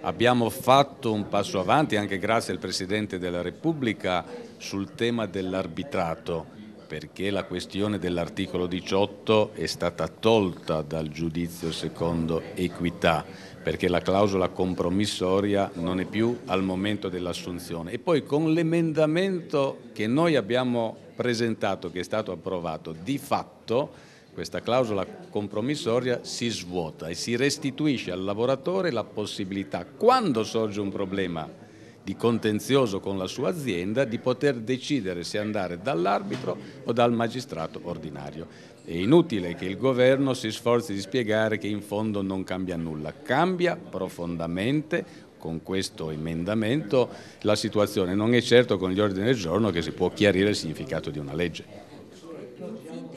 Abbiamo fatto un passo avanti anche grazie al Presidente della Repubblica sul tema dell'arbitrato perché la questione dell'articolo 18 è stata tolta dal giudizio secondo equità, perché la clausola compromissoria non è più al momento dell'assunzione. E poi con l'emendamento che noi abbiamo presentato, che è stato approvato, di fatto questa clausola compromissoria si svuota e si restituisce al lavoratore la possibilità, quando sorge un problema di contenzioso con la sua azienda, di poter decidere se andare dall'arbitro o dal magistrato ordinario. È inutile che il governo si sforzi di spiegare che in fondo non cambia nulla, cambia profondamente con questo emendamento la situazione, non è certo con gli ordini del giorno che si può chiarire il significato di una legge.